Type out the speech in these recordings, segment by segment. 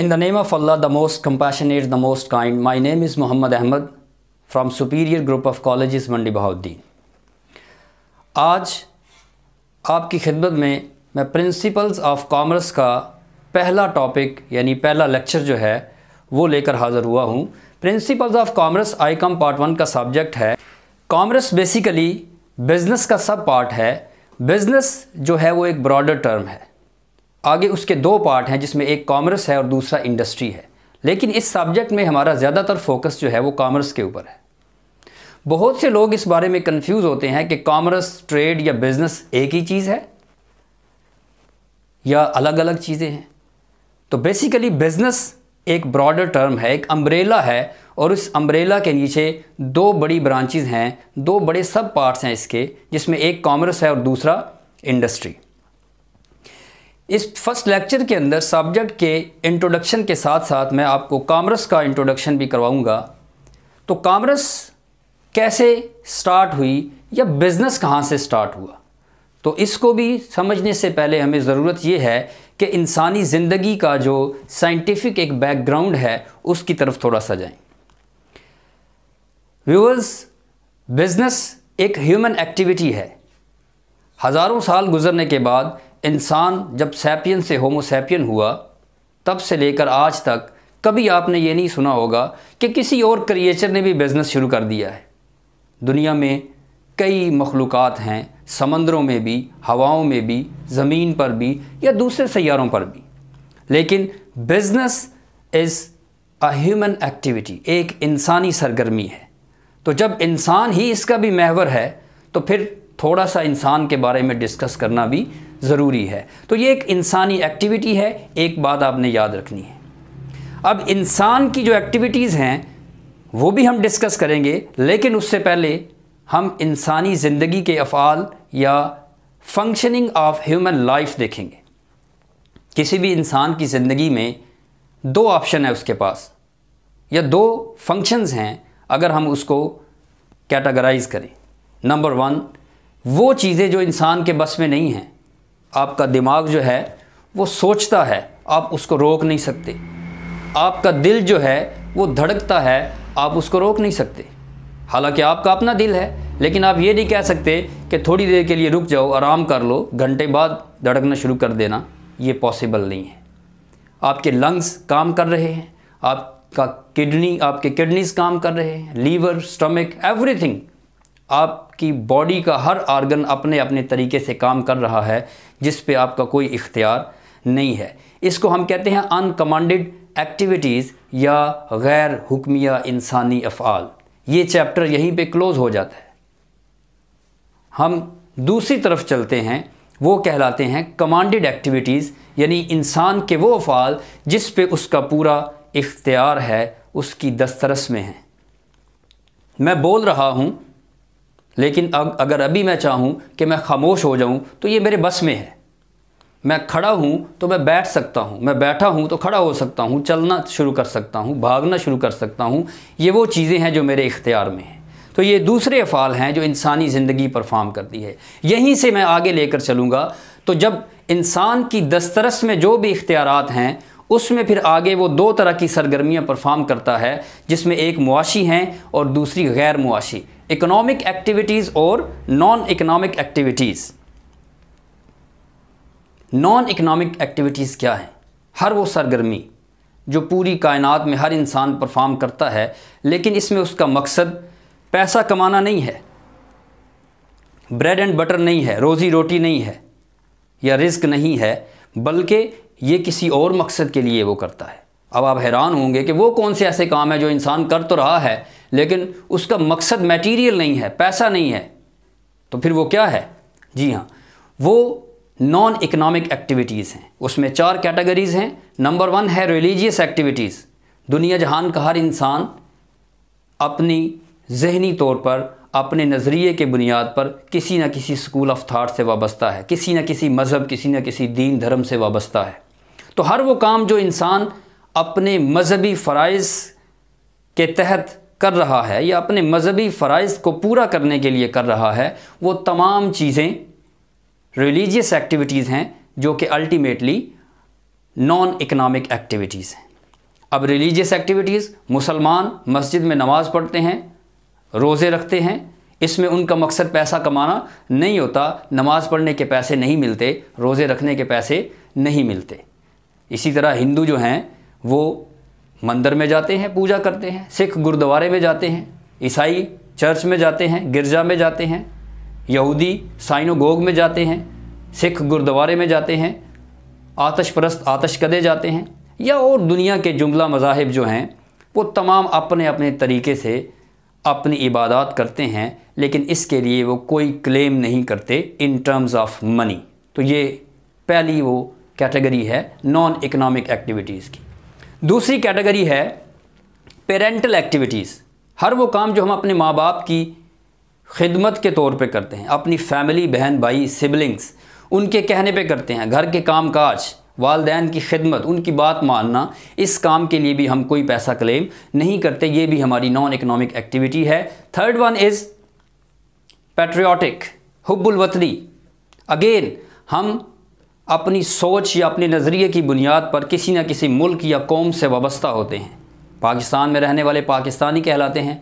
In the name of Allah, the most compassionate, the most kind, my name is Muhammad Ahmad from Superior Group of Colleges, Mandi Bahauddin. आज आपकी खिदमत में मैं principles of commerce का पहला topic यानी पहला लेक्चर जो है वो लेकर हाजिर हुआ हूँ principles of commerce I com part one का सब्जेक्ट है कॉमर्स बेसिकली बिज़नेस का सब पार्ट है बिज़नेस जो है वो एक ब्रॉडर टर्म है आगे उसके दो पार्ट हैं जिसमें एक कॉमर्स है और दूसरा इंडस्ट्री है लेकिन इस सब्जेक्ट में हमारा ज़्यादातर फोकस जो है वो कॉमर्स के ऊपर है बहुत से लोग इस बारे में कन्फ्यूज़ होते हैं कि कॉमर्स ट्रेड या बिज़नेस एक ही चीज़ है या अलग अलग चीज़ें हैं तो बेसिकली बिज़नेस एक ब्रॉडर टर्म है एक अम्ब्रेला है और उस अम्ब्रेला के नीचे दो बड़ी ब्रांचेज हैं दो बड़े सब पार्ट्स हैं इसके जिसमें एक कॉमर्स है और दूसरा इंडस्ट्री इस फर्स्ट लेक्चर के अंदर सब्जेक्ट के इंट्रोडक्शन के साथ साथ मैं आपको कामर्स का इंट्रोडक्शन भी करवाऊंगा तो कामरस कैसे स्टार्ट हुई या बिज़नेस कहाँ से स्टार्ट हुआ तो इसको भी समझने से पहले हमें ज़रूरत ये है कि इंसानी ज़िंदगी का जो साइंटिफिक एक बैकग्राउंड है उसकी तरफ थोड़ा सा जाएं व्यूअर्स बिज़नेस एक ह्यूमन एक्टिविटी है हज़ारों साल गुजरने के बाद इंसान जब सेपियन से होमोसेपियन हुआ तब से लेकर आज तक कभी आपने ये नहीं सुना होगा कि किसी और क्रिएचर ने भी बिज़नेस शुरू कर दिया है दुनिया में कई मखलूक़ हैं समंदरों में भी हवाओं में भी ज़मीन पर भी या दूसरे सैारों पर भी लेकिन business is human human activity एक इंसानी सरगर्मी है तो जब इंसान ही इसका भी महवर है तो फिर थोड़ा सा इंसान के बारे में डिस्कस करना भी ज़रूरी है तो ये एक इंसानी एक्टिविटी है एक बात आपने याद रखनी है अब इंसान की जो एक्टिविटीज़ हैं वो भी हम डिस्कस करेंगे लेकिन उससे पहले हम इंसानी ज़िंदगी के अफ़ाल या फंक्शनिंग ऑफ ह्यूमन लाइफ देखेंगे किसी भी इंसान की ज़िंदगी में दो ऑप्शन है उसके पास या दो फंक्शंस हैं अगर हम उसको कैटेगराइज करें नंबर वन वो चीज़ें जो इंसान के बस में नहीं हैं आपका दिमाग जो है वो सोचता है आप उसको रोक नहीं सकते आपका दिल जो है वो धड़कता है आप उसको रोक नहीं सकते हालांकि आपका अपना दिल है लेकिन आप ये नहीं कह सकते कि थोड़ी देर के लिए रुक जाओ आराम कर लो घंटे बाद धड़कना शुरू कर देना ये पॉसिबल नहीं है आपके लंग्स काम कर रहे हैं आपका किडनी आपके किडनीज काम कर रहे हैं लीवर स्टमक एवरीथिंग आपकी बॉडी का हर आर्गन अपने अपने तरीके से काम कर रहा है जिस पे आपका कोई इख्तियार नहीं है इसको हम कहते हैं अनकमांडेड एक्टिविटीज़ या गैर हुक्मिया इंसानी अफ़ाल ये चैप्टर यहीं पे क्लोज़ हो जाता है हम दूसरी तरफ चलते हैं वो कहलाते हैं कमांडेड एक्टिविटीज़ यानी इंसान के वो अफ़ाल जिस पे उसका पूरा इख्तियार है उसकी दस्तरस में है मैं बोल रहा हूँ लेकिन अग, अगर अभी मैं चाहूँ कि मैं खामोश हो जाऊँ तो ये मेरे बस में है मैं खड़ा हूँ तो मैं बैठ सकता हूँ मैं बैठा हूँ तो खड़ा हो सकता हूँ चलना शुरू कर सकता हूँ भागना शुरू कर सकता हूँ ये वो चीज़ें हैं जो मेरे इख्तियार में हैं तो ये दूसरे अफ़ाल हैं जो इंसानी ज़िंदगी परफॉर्म करती है यहीं से मैं आगे लेकर चलूँगा तो जब इंसान की दस्तरस में जो भी इख्तियार हैं उसमें फिर आगे वो दो तरह की सरगर्मियाँ परफॉर्म करता है जिसमें एक मुआशी हैं और दूसरी गैर मुआशी इकनॉमिक एक्टिविटीज़ और non economic activities non economic activities क्या हैं हर वो सरगर्मी जो पूरी कायनात में हर इंसान परफॉर्म करता है लेकिन इसमें उसका मकसद पैसा कमाना नहीं है ब्रेड एंड बटर नहीं है रोज़ी रोटी नहीं है या रिस्क नहीं है बल्कि ये किसी और मकसद के लिए वो करता है अब आप हैरान होंगे कि वो कौन से ऐसे काम है जो इंसान कर तो रहा है लेकिन उसका मकसद मटेरियल नहीं है पैसा नहीं है तो फिर वो क्या है जी हाँ वो नॉन इकनॉमिक एक्टिविटीज़ हैं उसमें चार कैटेगरीज़ हैं नंबर वन है रिलीजियस एक्टिविटीज़ दुनिया जहान का हर इंसान अपनी जहनी तौर पर अपने नज़रिए के बुनियाद पर किसी न किसी स्कूल ऑफ थाट से वाबस्ता है किसी न किसी मज़हब किसी न किसी दीन धर्म से वाबस्ता है तो हर वो काम जो इंसान अपने मजहबी फ़रज़ के तहत कर रहा है या अपने मजहबी फ़रज़ को पूरा करने के लिए कर रहा है वो तमाम चीज़ें रिलीजियस एक्टिविटीज़ हैं जो कि अल्टीमेटली नॉन इकनॉमिक एक्टिविटीज़ हैं अब रिलीजियस एक्टिविटीज़ मुसलमान मस्जिद में नमाज़ पढ़ते हैं रोज़े रखते हैं इसमें उनका मकसद पैसा कमाना नहीं होता नमाज़ पढ़ने के पैसे नहीं मिलते रोज़े रखने के पैसे नहीं मिलते इसी तरह हिंदू जो हैं वो मंदिर में जाते हैं पूजा करते हैं सिख गुरुद्वारे में जाते हैं ईसाई चर्च में जाते हैं गिरजा में जाते हैं यहूदी साइनोगोग में जाते हैं सिख गुरुद्वारे में जाते हैं आतश परस्त आतश कदे जाते हैं या और दुनिया के जुमला मजाहब जो हैं वो तमाम अपने अपने तरीके से अपनी इबादत करते हैं लेकिन इसके लिए वो कोई क्लेम नहीं करते इन टर्म्स ऑफ मनी तो ये पहली वो कैटेगरी है नॉन इकोनॉमिक एक्टिविटीज़ की दूसरी कैटेगरी है पेरेंटल एक्टिविटीज़ हर वो काम जो हम अपने माँ बाप की खिदमत के तौर पे करते हैं अपनी फैमिली बहन भाई सिबलिंग्स उनके कहने पे करते हैं घर के काम काज वालदेन की खिदमत उनकी बात मानना इस काम के लिए भी हम कोई पैसा क्लेम नहीं करते ये भी हमारी नॉन इकोनॉमिक एक्टिविटी है थर्ड वन इज़ पेट्रियाटिक हुब्बुल वतनी अगेन हम अपनी सोच या अपने नज़रिए की बुनियाद पर किसी न किसी मुल्क या कौम से वाबस्ता होते हैं पाकिस्तान में रहने वाले पाकिस्तानी कहलाते हैं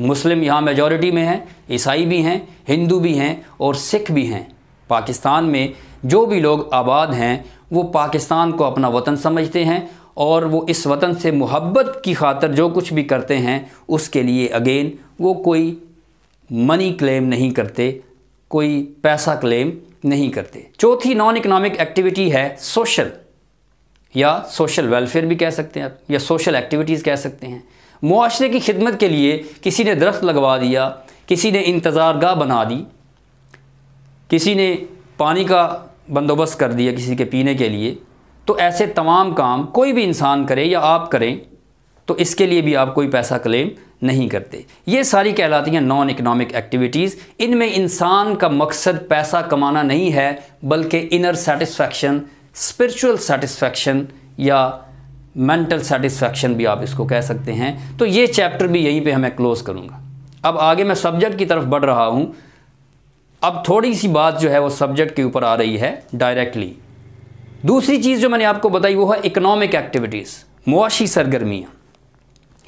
मुस्लिम यहाँ मेजॉरिटी में हैं ईसाई भी हैं हिंदू भी हैं और सिख भी हैं पाकिस्तान में जो भी लोग आबाद हैं वो पाकिस्तान को अपना वतन समझते हैं और वो इस वतन से मोहब्बत की खातर जो कुछ भी करते हैं उसके लिए अगेन वो कोई मनी क्लेम नहीं करते कोई पैसा क्लेम नहीं करते चौथी नॉन इकोनॉमिक एक्टिविटी है सोशल या सोशल वेलफेयर भी कह सकते हैं आप या सोशल एक्टिविटीज़ कह सकते हैं मुआरे की खिदमत के लिए किसी ने दरख्त लगवा दिया किसी ने इंतज़ारगाह बना दी किसी ने पानी का बंदोबस्त कर दिया किसी के पीने के लिए तो ऐसे तमाम काम कोई भी इंसान करे या आप करें तो इसके लिए भी आप कोई पैसा क्लेम नहीं करते ये सारी कहलाती हैं नॉन इकोनॉमिक एक्टिविटीज़ इनमें इंसान का मकसद पैसा कमाना नहीं है बल्कि इनर सेटिस्फैक्शन स्पिरिचुअल सेटिस्फैक्शन या मेंटल सेटिस्फैक्शन भी आप इसको कह सकते हैं तो ये चैप्टर भी यहीं पे हमें क्लोज़ करूँगा अब आगे मैं सब्जेक्ट की तरफ बढ़ रहा हूँ अब थोड़ी सी बात जो है वो सब्जेक्ट के ऊपर आ रही है डायरेक्टली दूसरी चीज़ जो मैंने आपको बताई वो है इकोनॉमिक एक्टिविटीज़ मुआशी सरगर्मियाँ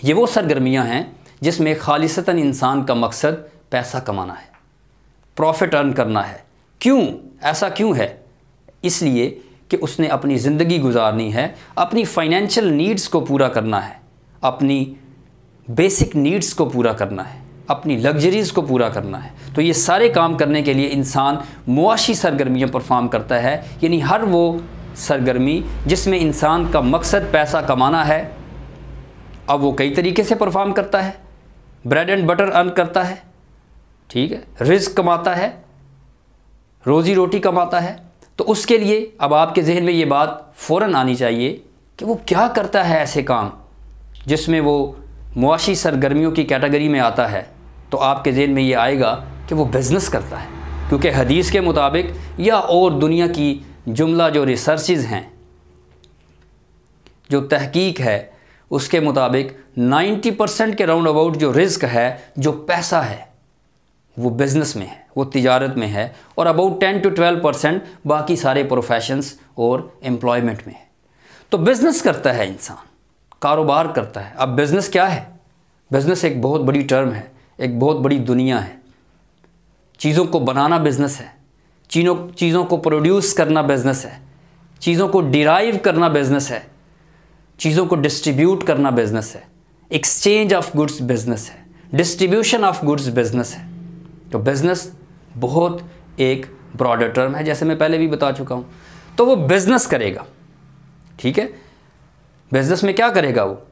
ये वो सरगर्मियाँ हैं जिसमें खालिसता इंसान का मकसद पैसा कमाना है प्रॉफिट अर्न करना है क्यों ऐसा क्यों है इसलिए कि उसने अपनी ज़िंदगी गुजारनी है अपनी फ़ाइनेंशियल नीड्स को पूरा करना है अपनी बेसिक नीड्स को पूरा करना है अपनी लग्जरीज़ को पूरा करना है तो ये सारे काम करने के लिए इंसान मुआशी सरगर्मियों परफॉर्म करता है यानी हर वो सरगर्मी जिसमें इंसान का मकसद पैसा कमाना है अब वो कई तरीके से परफॉर्म करता है ब्रेड एंड बटर अर्न करता है ठीक है रिस्क कमाता है रोज़ी रोटी कमाता है तो उसके लिए अब आपके जहन में ये बात फ़ौर आनी चाहिए कि वो क्या करता है ऐसे काम जिसमें वो मुआशी सरगर्मियों की कैटेगरी में आता है तो आपके जहन में ये आएगा कि वो बिज़नेस करता है क्योंकि हदीस के मुताबिक या और दुनिया की जुमला जो रिसर्च हैं जो तहकीक है उसके मुताबिक 90 परसेंट के राउंड अबाउट जो रिस्क है जो पैसा है वो बिज़नेस में है वो तिजारत में है और अबाउट 10 टू 12 परसेंट बाकी सारे प्रोफेशंस और एम्प्लॉयमेंट में है तो बिज़नेस करता है इंसान कारोबार करता है अब बिज़नेस क्या है बिज़नेस एक बहुत बड़ी टर्म है एक बहुत बड़ी दुनिया है चीज़ों को बनाना बिज़नेस है चीनों चीज़ों को प्रोड्यूस करना बिज़नेस है चीज़ों को डिराइव करना बिज़नेस है चीज़ों को डिस्ट्रीब्यूट करना बिजनेस है एक्सचेंज ऑफ गुड्स बिजनेस है डिस्ट्रीब्यूशन ऑफ गुड्स बिजनेस है तो बिजनेस बहुत एक ब्रॉडर टर्म है जैसे मैं पहले भी बता चुका हूँ तो वो बिजनेस करेगा ठीक है बिजनेस में क्या करेगा वो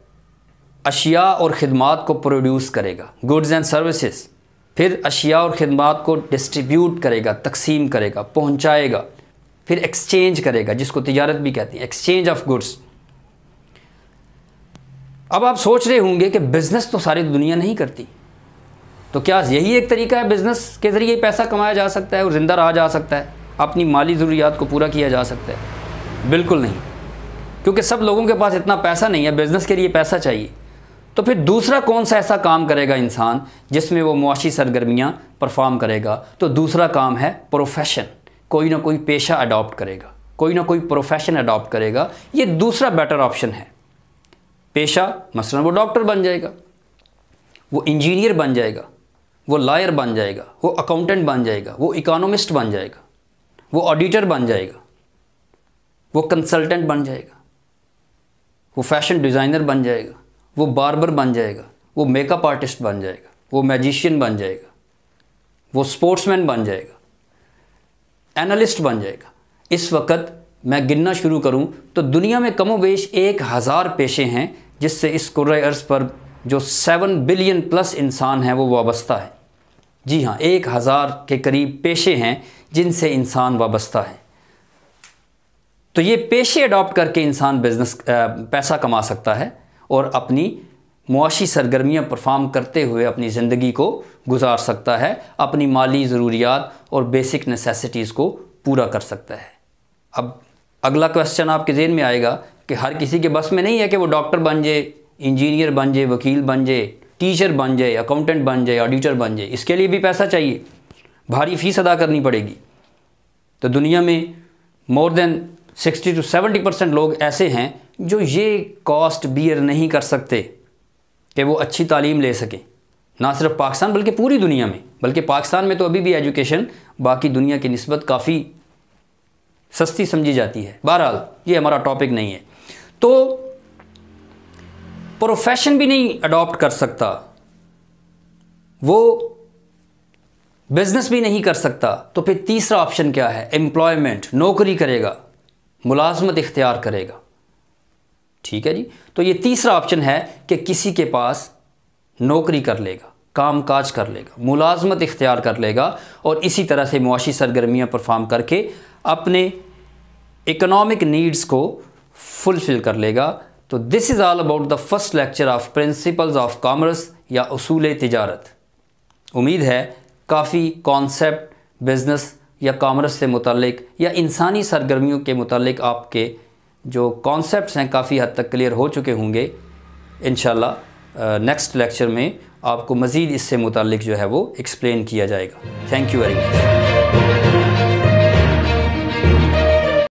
अशिया और ख़दमात को प्रोड्यूस करेगा गुड्स एंड सर्विसेज फिर अशिया और ख़दमात को डिस्ट्रीब्यूट करेगा तकसीम करेगा पहुँचाएगा फिर एक्सचेंज करेगा जिसको तजारत भी कहती है एक्सचेंज ऑफ गुड्स अब आप सोच रहे होंगे कि बिज़नेस तो सारी दुनिया नहीं करती तो क्या यही एक तरीका है बिज़नेस के ज़रिए पैसा कमाया जा सकता है और ज़िंदा रहा जा सकता है अपनी माली ज़रूरियात को पूरा किया जा सकता है बिल्कुल नहीं क्योंकि सब लोगों के पास इतना पैसा नहीं है बिज़नेस के लिए पैसा चाहिए तो फिर दूसरा कौन सा ऐसा काम करेगा इंसान जिसमें वो मुआशी सरगर्मियाँ परफॉर्म करेगा तो दूसरा काम है प्रोफेशन कोई ना कोई पेशा अडॉप्ट करेगा कोई ना कोई प्रोफेशन अडॉप्ट करेगा ये दूसरा बेटर ऑप्शन है पेशा मसलन वो डॉक्टर बन जाएगा वो इंजीनियर बन जाएगा वो लॉयर बन जाएगा वो अकाउंटेंट बन जाएगा वो इकोनॉमिस्ट बन जाएगा वो ऑडिटर बन जाएगा वो कंसल्टेंट बन जाएगा वो फैशन डिज़ाइनर बन जाएगा वो बार्बर बन जाएगा वो मेकअप आर्टिस्ट बन जाएगा वो मैजिशियन बन जाएगा वो स्पोर्ट्समैन बन जाएगा एनालिस्ट बन जाएगा इस वक्त मैं गिनना शुरू करूं तो दुनिया में कमो बेश एक हज़ार पेशे हैं जिससे इस कुर्र अर्ज़ पर जो सेवन बिलियन प्लस इंसान हैं वो वाबस्ता है जी हाँ एक हज़ार के करीब पेशे हैं जिनसे इंसान वाबस्ता है तो ये पेशे अडॉप्ट करके इंसान बिजनेस पैसा कमा सकता है और अपनी मुआशी सरगर्मियाँ परफार्म करते हुए अपनी ज़िंदगी को गुजार सकता है अपनी माली ज़रूरियात और बेसिक नेसेसिटीज़ को पूरा कर सकता है अब अगला क्वेश्चन आपके जेन में आएगा कि हर किसी के बस में नहीं है कि वो डॉक्टर बन जाए इंजीनियर बन जाए वकील बन जाए टीचर बन जाए अकाउंटेंट बन जाए ऑडिटर बन जाए इसके लिए भी पैसा चाहिए भारी फीस अदा करनी पड़ेगी तो दुनिया में मोर देन 60 टू 70 परसेंट लोग ऐसे हैं जो ये कॉस्ट बियर नहीं कर सकते कि वो अच्छी तालीम ले सकें ना सिर्फ पाकिस्तान बल्कि पूरी दुनिया में बल्कि पाकिस्तान में तो अभी भी एजुकेशन बाकी दुनिया की नस्बत काफ़ी सस्ती समझी जाती है बहरहाल ये हमारा टॉपिक नहीं है तो प्रोफेशन भी नहीं अडॉप्ट कर सकता वो बिजनेस भी नहीं कर सकता तो फिर तीसरा ऑप्शन क्या है एम्प्लॉयमेंट नौकरी करेगा मुलाजमत इख्तियार करेगा ठीक है जी तो ये तीसरा ऑप्शन है कि किसी के पास नौकरी कर लेगा काम काज कर लेगा मुलाजमत इख्तियार कर लेगा और इसी तरह से मुआशी सरगर्मियाँ परफार्म करके अपने इकनॉमिक नीड्स को फुलफ़िल कर लेगा तो this is all about the first lecture of principles of commerce या असूल तजारत उम्मीद है काफ़ी कॉन्सेप्ट बिज़नेस या कामर्स से मुतलक या इंसानी सरगर्मियों के मतलब आपके जो कॉन्सेप्ट हैं काफ़ी हद तक क्लियर हो चुके होंगे इन नेक्स्ट लेक्चर में आपको मज़ीद इससे मुतल जो है वो एक्सप्लेन किया जाएगा थैंक यू वेरी मच